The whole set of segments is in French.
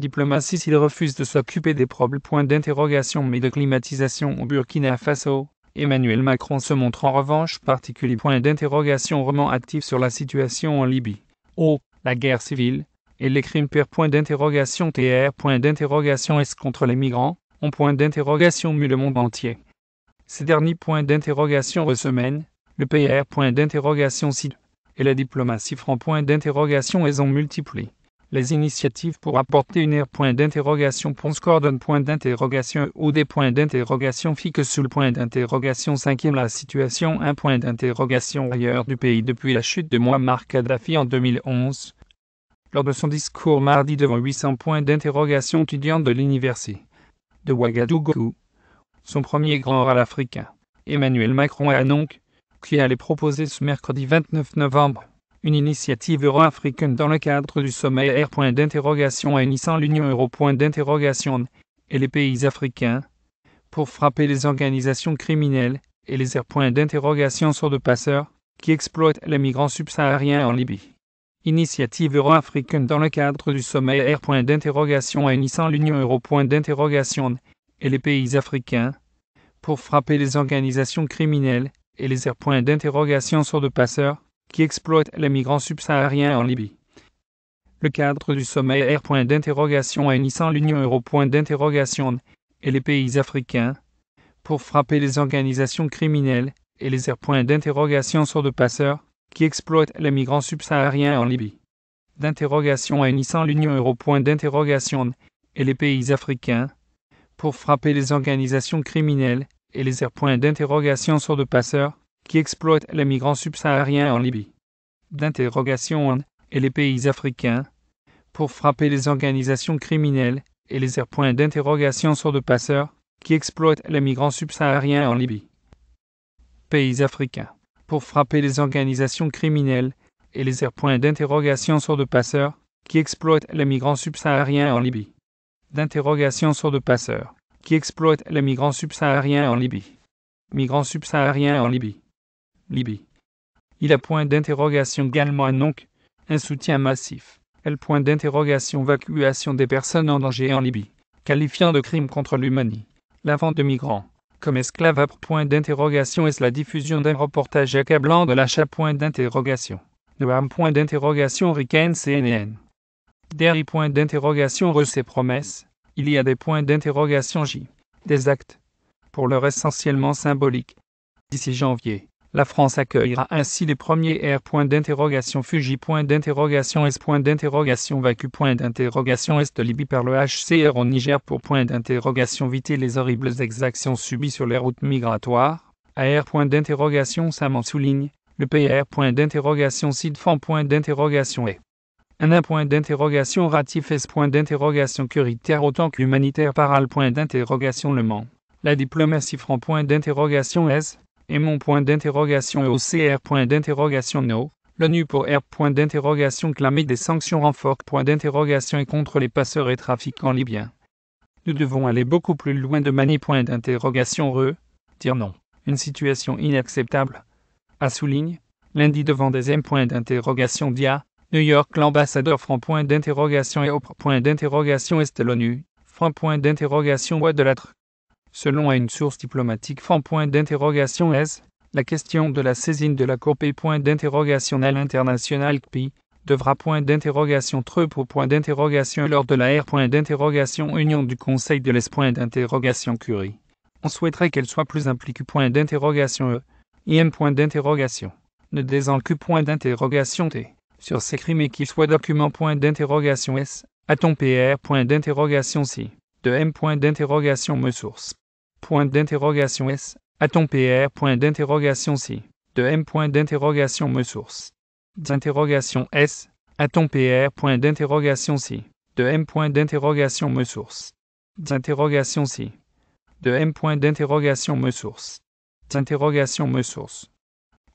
diplomatie s'il refuse de s'occuper des problèmes point d'interrogation mais de climatisation au Burkina Faso. Emmanuel Macron se montre en revanche particulier point d'interrogation roman actif sur la situation en Libye. Oh, la guerre civile et les crimes per point d'interrogation TR point d'interrogation S contre les migrants ont point d'interrogation mu le monde entier. Ces derniers points d'interrogation ressemènent le PR point d'interrogation SID et la diplomatie franc point d'interrogation et ont multiplié les initiatives pour apporter une aire point d'interrogation score donne point d'interrogation ou des points d'interrogation fixe sous le point d'interrogation cinquième la situation un point d'interrogation ailleurs du pays depuis la chute de Muammar Kadhafi en 2011 lors de son discours mardi devant 800 points d'interrogation étudiants de l'université de Ouagadougou son premier grand oral africain Emmanuel Macron a donc, qui allait proposer ce mercredi 29 novembre une initiative euro-africaine dans le cadre du sommet air Point d'interrogation unissant l'Union Euro. d'interrogation et les pays africains pour frapper les organisations criminelles et les air d'interrogation sur de passeurs qui exploitent les migrants subsahariens en Libye. Initiative euro-africaine dans le cadre du sommet air Point d'interrogation unissant l'Union Euro. d'interrogation et les pays africains pour frapper les organisations criminelles et les d'interrogation sur de passeurs qui exploitent les migrants subsahariens en Libye. Le cadre du sommet R. Point d'interrogation unissant e l'Union Européenne d'interrogation et les pays africains pour frapper les organisations criminelles et les R. d'interrogation sur de passeurs qui exploitent les migrants subsahariens en Libye. D'interrogation unissant e l'Union Européenne d'interrogation et les pays africains pour frapper les organisations criminelles et les R. d'interrogation sur de passeurs qui exploitent les migrants subsahariens en Libye. D'interrogation et les pays africains pour frapper les organisations criminelles et les points d'interrogation sur de passeurs qui exploitent les migrants subsahariens en Libye. Pays africains pour frapper les organisations criminelles et les points d'interrogation sur de passeurs qui exploitent les migrants subsahariens en Libye. D'interrogation sur de passeurs qui exploitent les migrants subsahariens en Libye. Migrants subsahariens en Libye. Libye. Il a point d'interrogation également donc un soutien massif. Elle point d'interrogation évacuation des personnes en danger en Libye, qualifiant de crime contre l'humanité la vente de migrants comme esclaves point d'interrogation est ce la diffusion d'un reportage accablant de l'achat point d'interrogation. Noam point d'interrogation Riken CNN. Derrière point d'interrogation Re ses promesses, il y a des points d'interrogation J. Des actes. Pour leur essentiellement symbolique. D'ici janvier. La France accueillera ainsi les premiers R. Point d'interrogation Fuji. Point d'interrogation S. Point d'interrogation Vacu. Point d'interrogation Est Libye par le HCR au Niger pour point d'interrogation Viter les horribles exactions subies sur les routes migratoires. AR. Point d'interrogation Saman souligne. Le PR. Point d'interrogation Sidfan. Point d'interrogation est un point d'interrogation ratif S point d'interrogation curitaire autant qu'humanitaire paral point d'interrogation le Mans. La diplomatie franc point d'interrogation S et mon point d'interrogation au CR point d'interrogation no. L'ONU pour R point d'interrogation clamer des sanctions renforcées point d'interrogation et contre les passeurs et trafiquants libyens. Nous devons aller beaucoup plus loin de manier point d'interrogation re. Dire non. Une situation inacceptable. A souligne, lundi devant des M point d'interrogation dia. New York l'ambassadeur franc point d'interrogation et au point d'interrogation est l'ONU. Franc point d'interrogation de la Selon une source diplomatique, point d'interrogation S, la question de la saisine de la Cour P point d'interrogation à l'international CPI devra point d'interrogation TRE pour point d'interrogation lors de la R point d'interrogation Union du Conseil de l'Est point d'interrogation Curie. On souhaiterait qu'elle soit plus impliquée point d'interrogation E, IM point d'interrogation, ne que point d'interrogation T, sur ces crimes et qu'il soit document point d'interrogation S, à ton PR point d'interrogation C, de M point d'interrogation me source point d'interrogation S, à ton PR, point d'interrogation C, de M, point d'interrogation me source, d'interrogation S, à ton PR, point d'interrogation C, de M, point d'interrogation me source, d'interrogation C, de M, point d'interrogation me source, d'interrogation me source.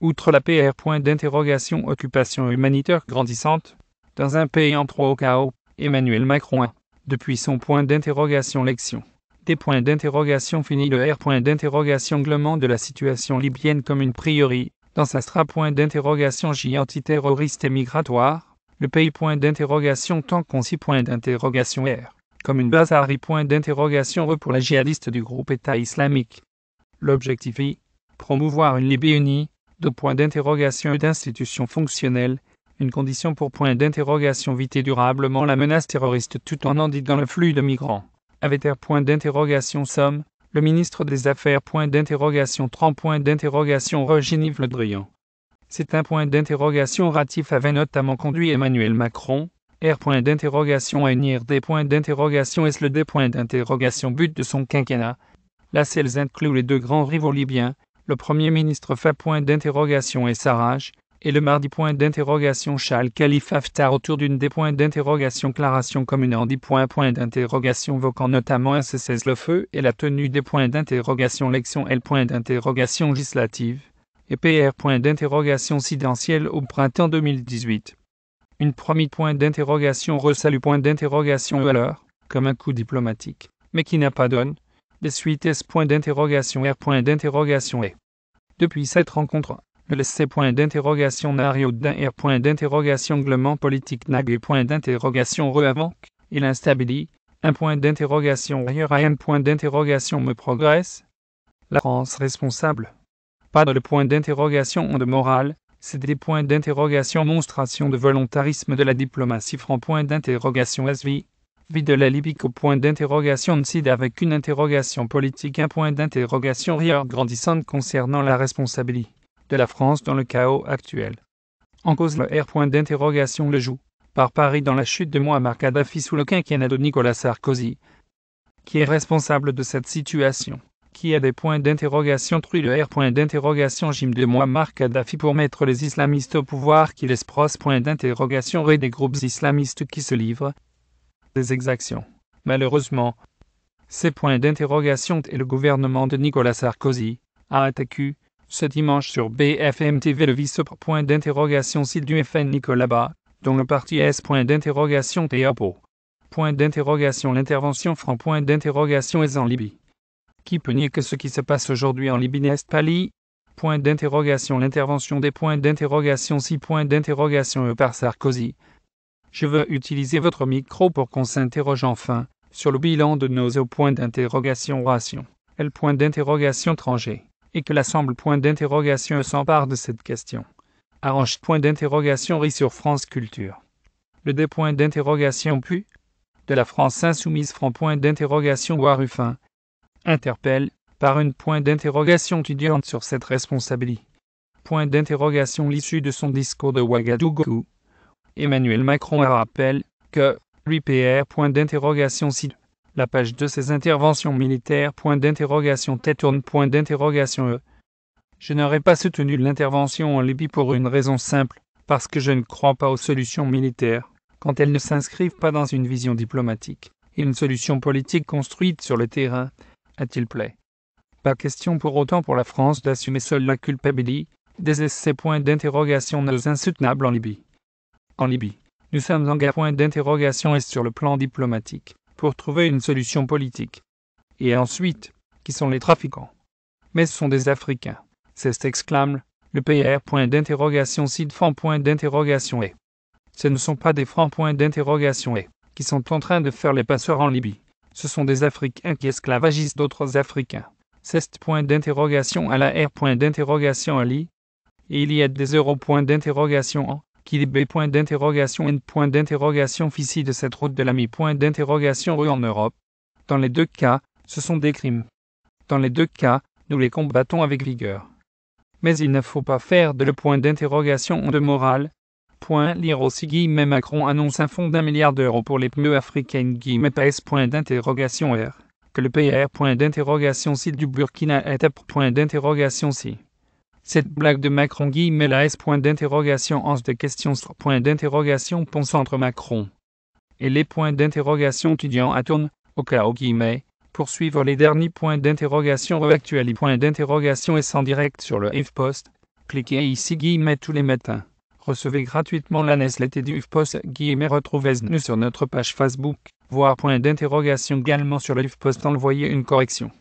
Outre la PR, point d'interrogation occupation humanitaire grandissante, dans un pays en proie au chaos, Emmanuel Macron depuis son point d'interrogation lection. Des points d'interrogation finit le R. Point d'interrogation glement de la situation libyenne comme une priorité Dans sa stra point d'interrogation J antiterroriste et migratoire, le pays point d'interrogation tant concis point d'interrogation R, comme une base point d'interrogation E pour la djihadiste du groupe État islamique. L'objectif I, promouvoir une Libye unie, de points d'interrogation d'institutions fonctionnelles, une condition pour point d'interrogation viter durablement la menace terroriste tout en dans le flux de migrants avait d'interrogation somme, le ministre des Affaires, point d'interrogation 30, points d'interrogation Reginive Le C'est un point d'interrogation ratif avait notamment conduit Emmanuel Macron, R point d'interrogation unir des points d'interrogation est-ce le des points d'interrogation but de son quinquennat. la celles incluent les deux grands rivaux libyens, le premier ministre fait point d'interrogation et Sarraj, et le mardi point d'interrogation chal Khalif Haftar autour d'une des points d'interrogation Claration commune en 10 points d'interrogation voquant notamment cessez le feu et la tenue des points d'interrogation Lection L point d'interrogation législative et PR point d'interrogation sidentiel au printemps 2018. Une première point d'interrogation ressalue point d'interrogation valeur comme un coup diplomatique, mais qui n'a pas donne. des suites S point d'interrogation R point d'interrogation E. Depuis cette rencontre, le laissez point d'interrogation d'un et point d'interrogation Glement politique Nag point d'interrogation Reavant, il instabilit, un point d'interrogation Rieur à point d'interrogation me progresse. La France responsable. Pas de le point d'interrogation de morale, c'est des points d'interrogation monstration de volontarisme de la diplomatie franc point d'interrogation SV vie de la Libye au point d'interrogation NCID avec une interrogation politique, un point d'interrogation Rieur grandissante concernant la responsabilité de la France dans le chaos actuel. En cause le R point d'interrogation le joue, par Paris dans la chute de Muammar Kadhafi sous le quinquennat de Nicolas Sarkozy, qui est responsable de cette situation, qui a des points d'interrogation truie le R point d'interrogation Jim de Muammar Kadhafi pour mettre les islamistes au pouvoir qui les pros point d'interrogation et des groupes islamistes qui se livrent des exactions. Malheureusement, ces points d'interrogation et le gouvernement de Nicolas Sarkozy, a attaqué ce dimanche sur BFM TV, le vice point d'interrogation du FN Nicolas Bas, dont le parti S point d'interrogation Point d'interrogation l'intervention franc point d'interrogation est en Libye. Qui peut nier que ce qui se passe aujourd'hui en Libye n'est pas lié Point d'interrogation l'intervention des points d'interrogation si points d'interrogation E par Sarkozy. Je veux utiliser votre micro pour qu'on s'interroge enfin sur le bilan de nos e, points d'interrogation ration. L point d'interrogation tranger et que l'Assemblée point d'interrogation s'empare de cette question. Arrange point d'interrogation RIS sur France Culture. Le des points d'interrogation PU de la France insoumise franc point d'interrogation Warufin interpelle, par une point d'interrogation étudiante sur cette responsabilité. Point d'interrogation l'issue de son discours de Ouagadougou. Emmanuel Macron rappelle que l'UPR point d'interrogation la page 2, ces interventions militaires, point d'interrogation, tête point d'interrogation e. Je n'aurais pas soutenu l'intervention en Libye pour une raison simple, parce que je ne crois pas aux solutions militaires, quand elles ne s'inscrivent pas dans une vision diplomatique, et une solution politique construite sur le terrain, a-t-il plaît. Pas question pour autant pour la France d'assumer seule la culpabilité des essais points d'interrogation insoutenables en Libye. En Libye, nous sommes en guerre point d'interrogation et sur le plan diplomatique, pour trouver une solution politique. Et ensuite, qui sont les trafiquants Mais ce sont des Africains. C'est exclame le PR point d'interrogation site franc point d'interrogation et. Ce ne sont pas des francs point d'interrogation et qui sont en train de faire les passeurs en Libye. Ce sont des Africains qui esclavagisent d'autres Africains. C'est point d'interrogation à la R point d'interrogation à l'I. Et il y a des euros point d'interrogation en qui est B. Point d'interrogation N. Point d'interrogation Fici de cette route de l'ami. Point d'interrogation rue en Europe. Dans les deux cas, ce sont des crimes. Dans les deux cas, nous les combattons avec vigueur. Mais il ne faut pas faire de le point d'interrogation de morale. Point lire aussi guillemets Macron annonce un fonds d'un milliard d'euros pour les pneus africains guillemets PS point d'interrogation R. Que le PR point d'interrogation si du Burkina est à point d'interrogation si. Cette blague de Macron guillemets la S point d'interrogation en de question point d'interrogation entre Macron. Et les points d'interrogation étudiants à tourne, au cas où guillemets, poursuivre les derniers points d'interrogation actuels points d'interrogation et sans direct sur le F-Post. Cliquez ici guillemets tous les matins. Recevez gratuitement la newsletter du ifpost post guillemets retrouvez-nous sur notre page Facebook, voir point d'interrogation également sur le ifpost post envoyez une correction.